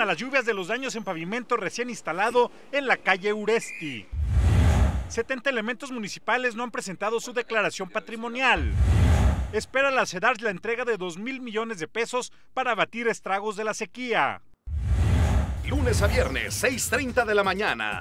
a las lluvias de los daños en pavimento recién instalado en la calle Uresti. 70 elementos municipales no han presentado su declaración patrimonial. Espera la CEDAR la entrega de 2 mil millones de pesos para abatir estragos de la sequía. Lunes a viernes, 6.30 de la mañana.